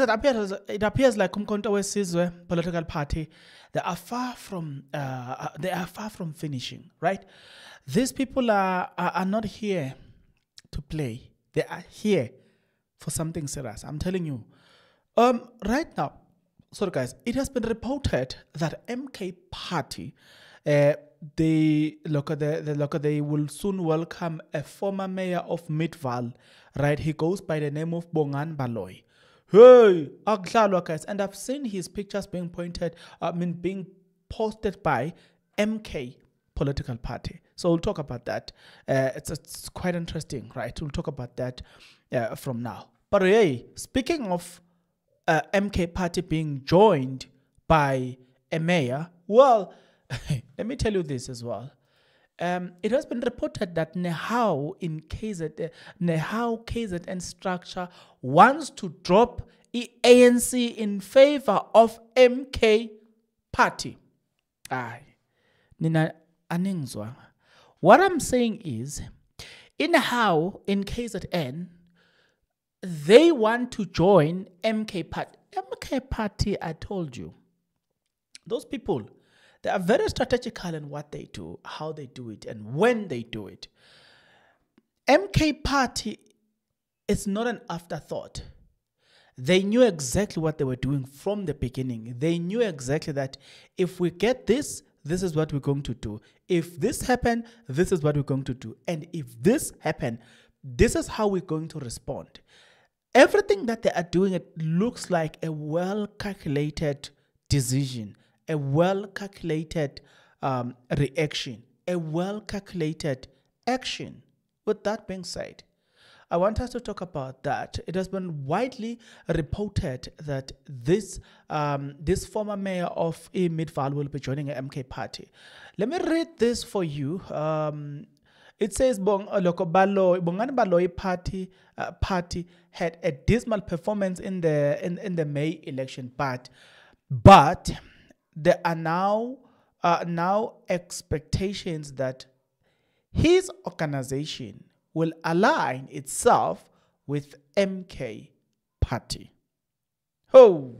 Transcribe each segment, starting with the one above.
It appears, it appears like Umkhonto Wesizwe political party, they are far from uh, uh they are far from finishing. Right, these people are, are, not here to play. They are here for something serious. I'm telling you. Um, right now, sorry guys, it has been reported that MK party, uh, they look at the, the look at they will soon welcome a former mayor of Midval. Right, he goes by the name of Bongan Baloy hey, akudlalwa guys. And I've seen his pictures being pointed, uh, I mean, being posted by MK political party. So we'll talk about that. Uh, it's, it's quite interesting, right? We'll talk about that uh, from now. But hey, speaking of uh, MK party being joined by a mayor, well, let me tell you this as well. Um, it has been reported that Nehao in KZN, uh, Nehao KZN structure wants to drop ANC in favor of MK party. Aye. Nina aningzwa. What I'm saying is, in how in KZN, they want to join MK party. MK party, I told you. Those people they are very strategical in what they do, how they do it, and when they do it. MK Party is not an afterthought. They knew exactly what they were doing from the beginning. They knew exactly that if we get this, this is what we're going to do. If this happen, this is what we're going to do. And if this happen, this is how we're going to respond. Everything that they are doing, it looks like a well calculated decision a well calculated um, reaction, a well calculated action. With that being said, I want us to talk about that. It has been widely reported that this um, this former mayor of e Midval will be joining the MK party. Let me read this for you. Um, it says uh, Bongani Baloi party uh, party had a dismal performance in the in, in the May election, but but there are now uh, now expectations that his organization will align itself with MK party. Oh,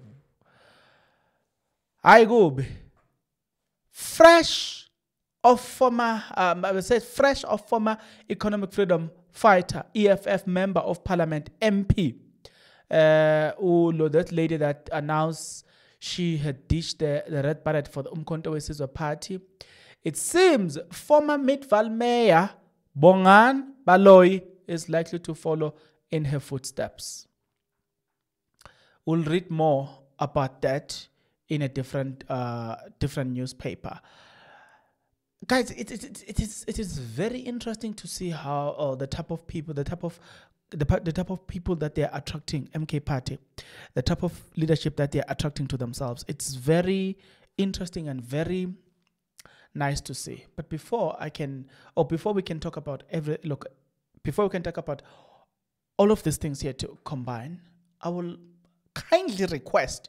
I go fresh of former, um, I would say fresh of former economic freedom fighter, EFF member of parliament, MP, uh, oh, that lady that announced she had ditched the, the red ballot for the Umkhonto Wesizwe party. It seems former Midval Mayor Bongan Baloyi is likely to follow in her footsteps. We'll read more about that in a different uh, different newspaper. Guys, it, it, it, it, is, it is very interesting to see how uh, the type of people, the type of the, the type of people that they're attracting, MK Party, the type of leadership that they're attracting to themselves. It's very interesting and very nice to see. But before I can, or before we can talk about every, look, before we can talk about all of these things here to combine, I will kindly request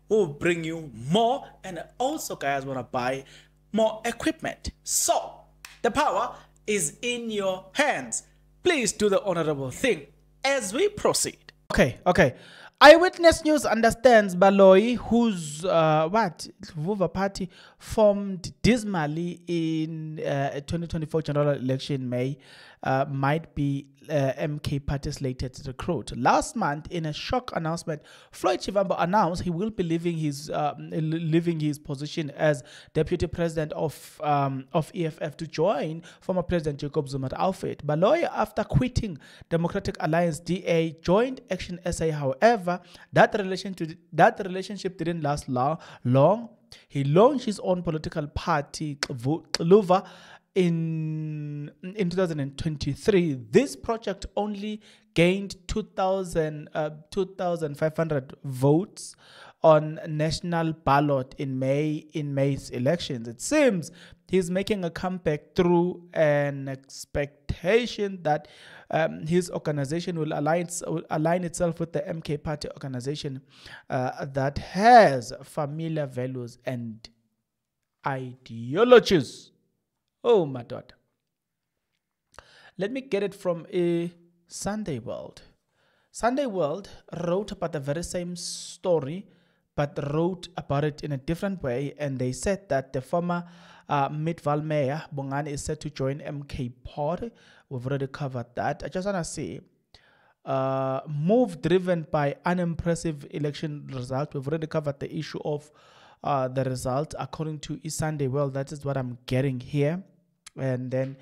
will bring you more and also guys want to buy more equipment. So the power is in your hands. Please do the honorable thing as we proceed. Okay, okay. Eyewitness News understands Baloyi, whose uh, what Vuva party formed dismally in uh, 2024 general election May, uh, might be uh, MK party's latest recruit. Last month, in a shock announcement, Floyd Chivambo announced he will be leaving his um, leaving his position as deputy president of um, of EFF to join former President Jacob Zuma's outfit. Baloyi, after quitting Democratic Alliance DA, joined Action SA, however However, that relation to that relationship didn't last long. He launched his own political party, Xluva, in in 2023 this project only gained 2000 uh, 2500 votes on national ballot in May in May's elections it seems he's making a comeback through an expect expectation that um, his organization will align, will align itself with the MK Party organization uh, that has familiar values and ideologies. Oh, my God. Let me get it from a Sunday World. Sunday World wrote about the very same story, but wrote about it in a different way, and they said that the former uh, Mitt Bongani is set to join MK Pod. We've already covered that. I just want to say, uh, move driven by unimpressive election result. We've already covered the issue of uh, the result according to Sunday. Well, that is what I'm getting here. And then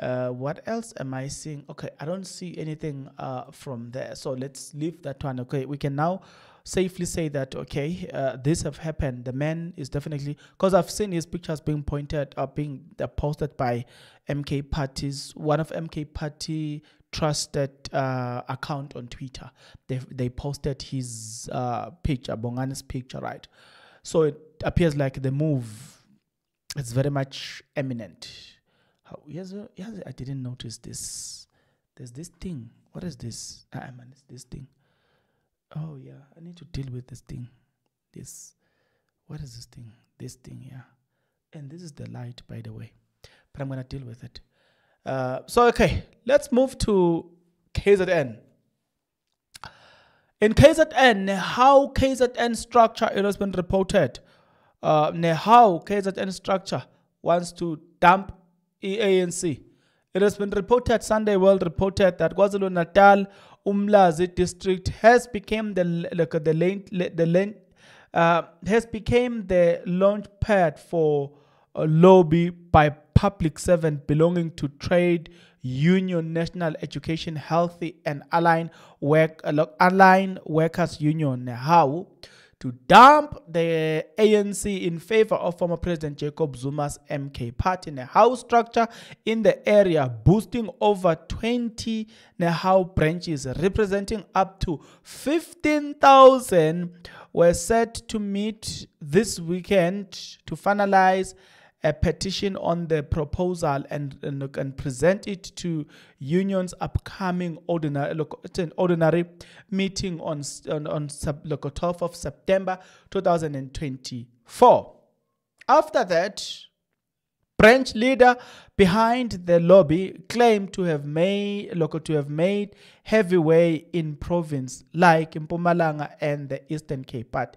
uh, what else am I seeing? Okay, I don't see anything uh, from there. So let's leave that one. Okay, we can now safely say that okay, uh, this have happened. The man is definitely because I've seen his pictures being pointed up, uh, being uh, posted by MK parties. One of MK party trusted uh, account on Twitter. They they posted his uh, picture, Bongani's picture, right? So it appears like the move is very much imminent. How, yes, yes, I didn't notice this. There's this thing. What is this? Ah, man, it's this thing. Oh yeah, I need to deal with this thing. This, what is this thing? This thing, yeah. And this is the light, by the way. But I'm gonna deal with it. Uh, so okay, let's move to KZN. In KZN, how KZN structure it has been reported. Uh, how KZN structure wants to dump EANC. It has been reported, Sunday World reported that KwaZulu Natal Umlazi district has become the like the the uh, has become the launch pad for a lobby by public servant belonging to trade union, national education, healthy and aligned work aligned workers union. How? to dump the ANC in favor of former President Jacob Zuma's MK party. house structure in the area boosting over 20 Nehau branches representing up to 15,000 were set to meet this weekend to finalize a petition on the proposal and, and, and present it to union's upcoming ordinary, look, it's an ordinary meeting on, on, on sub, look, 12th of September 2024. After that, branch leader behind the lobby claimed to have made local to have made heavy way in province like in Mpumalanga and the Eastern Cape. But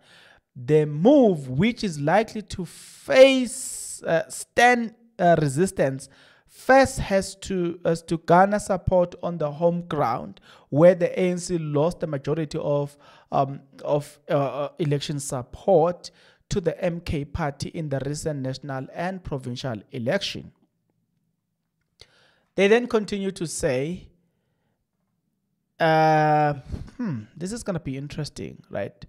the move which is likely to face uh, stand uh, resistance first has to has to garner support on the home ground where the ANC lost the majority of um, of uh, uh election support to the MK party in the recent national and provincial election. They then continue to say, uh, hmm, this is going to be interesting, right?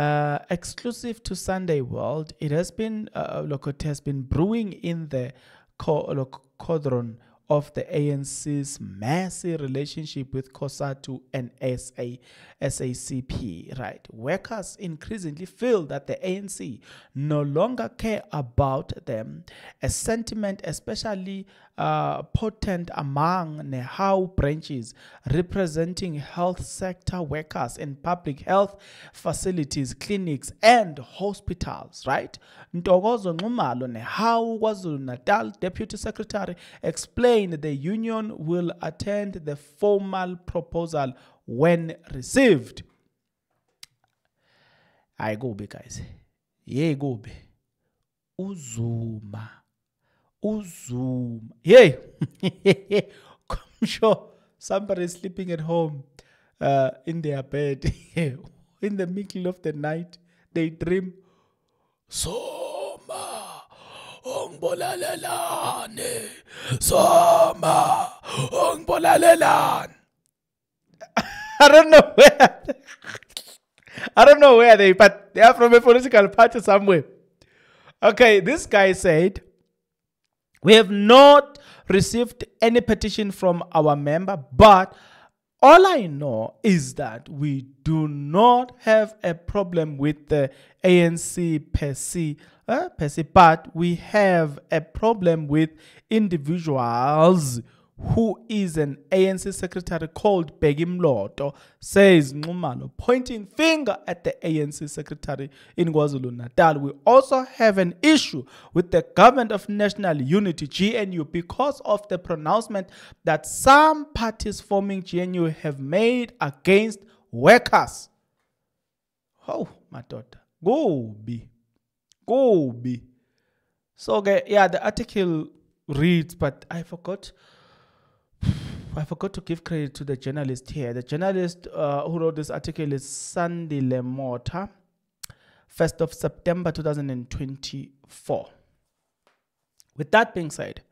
Uh, exclusive to Sunday World, it has been uh, uh look, it has been brewing in the Codron of the ANC's messy relationship with COSATU and SA, SACP, right? Workers increasingly feel that the ANC no longer care about them, a sentiment especially uh, potent among Nehau branches representing health sector workers in public health facilities, clinics, and hospitals, right? Ntogozo Nehau KwaZulu-Natal Deputy Secretary explained again, the union will attend the formal proposal when received. Hayi kubi guys. Yey kubi. Uzuma. Uzuma. Hey. I'm sure somebody is sleeping at home uh, in their bed. in the middle of the night, they dream so ungibolalelane Soma ungibolalelane I don't know where I don't know where they but they are from a political party somewhere. Okay, this guy said we have not received any petition from our member but all I know is that we do not have a problem with the ANC per se, uh, per se, but we have a problem with individuals who is an ANC secretary called Begim Loto, says Nxumalo, pointing finger at the ANC secretary in Guazulu natal We also have an issue with the Government of National Unity, GNU, because of the pronouncement that some parties forming GNU have made against workers. Oh, my daughter. Go be. Go be. So, yeah, the article reads, but I forgot. I forgot to give credit to the journalist here. The journalist uh, who wrote this article is Sandy Lemota, 1st of September 2024. With that being said,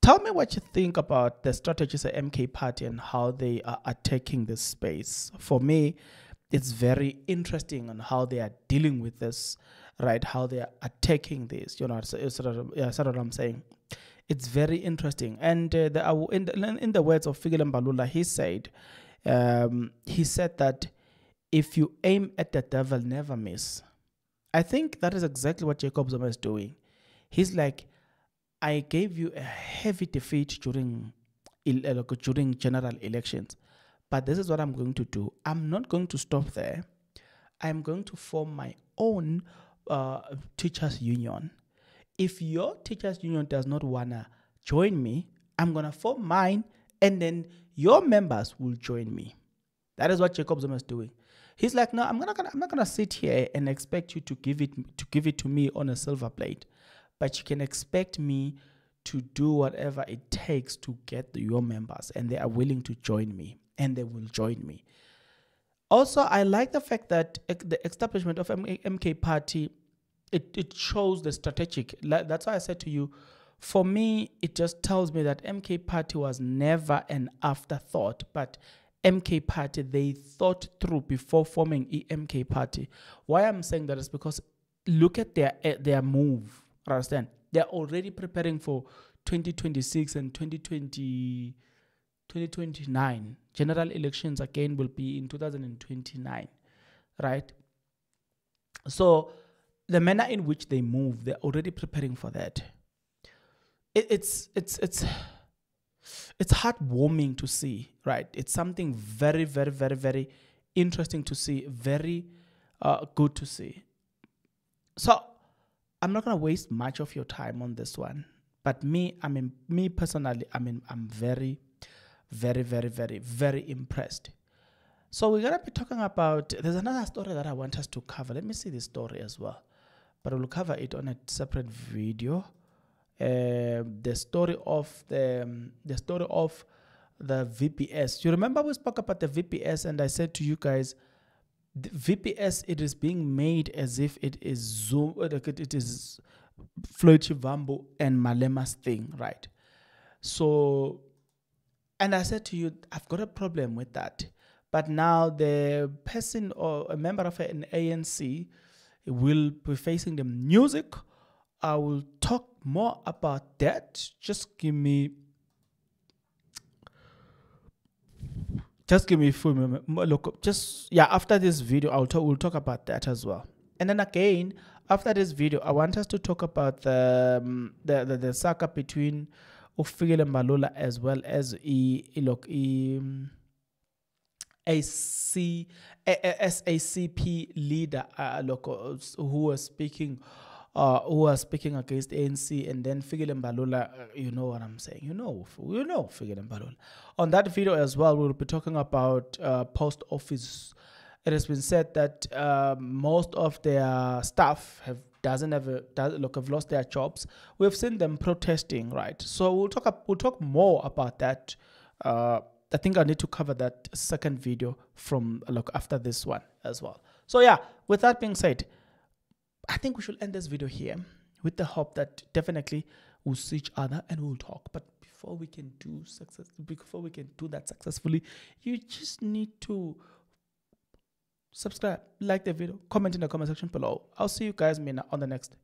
tell me what you think about the strategies of MK Party and how they are attacking this space. For me, it's very interesting on how they are dealing with this, right? How they are attacking this. You know, is that what I'm saying? It's very interesting. And uh, the, uh, in, the, in the words of Figile Mbalula, he said, um, he said that if you aim at the devil, never miss. I think that is exactly what Jacob Zuma is doing. He's like, I gave you a heavy defeat during uh, during general elections, but this is what I'm going to do. I'm not going to stop there. I'm going to form my own uh, teachers union if your teachers union does not wanna join me, I'm gonna form mine, and then your members will join me. That is what Jacob Zuma is doing. He's like, no, I'm not gonna, I'm not gonna sit here and expect you to give it to give it to me on a silver plate, but you can expect me to do whatever it takes to get your members, and they are willing to join me, and they will join me. Also, I like the fact that the establishment of MK Party it, it shows the strategic. That's why I said to you, for me, it just tells me that MK Party was never an afterthought, but MK Party, they thought through before forming EMK Party. Why I'm saying that is because look at their, their move, understand? They're already preparing for 2026 and 2020, 2029. General elections again will be in 2029, right? So, the manner in which they move, they're already preparing for that. It, it's it's it's it's heartwarming to see, right? It's something very, very, very, very interesting to see, very uh, good to see. So I'm not gonna waste much of your time on this one, but me, I mean, me personally, I mean, I'm very, very, very, very, very impressed. So we're gonna be talking about. There's another story that I want us to cover. Let me see this story as well but we'll cover it on a separate video. Uh, the story of the um, the story of the VPS. You remember we spoke about the VPS, and I said to you guys, the VPS it is being made as if it is Zoom, uh, it is Floyd Vambo and Malema's thing, right? So, and I said to you, I've got a problem with that. But now the person or a member of an ANC We'll be facing the music. I will talk more about that. Just give me just give me a few minutes. Look, just yeah, after this video, I'll talk we'll talk about that as well. And then again, after this video, I want us to talk about the um, the, the, the saga between Ufikile Malula as well as e, e look e, AC, SACP leader uh, local, uh, who was speaking uh, who was speaking against ANC and then Figile Mbalula, uh, you know what I'm saying. You know, you know Figile Mbalula. On that video as well, we'll be talking about uh, post office. It has been said that uh, most of their staff have doesn't have a, does, look have lost their jobs. We've seen them protesting, right? So we'll talk up, we'll talk more about that uh, I think I need to cover that second video from look after this one as well. So yeah, with that being said, I think we should end this video here with the hope that definitely we'll see each other and we'll talk. But before we can do success, before we can do that successfully, you just need to subscribe, like the video, comment in the comment section below. I'll see you guys on the next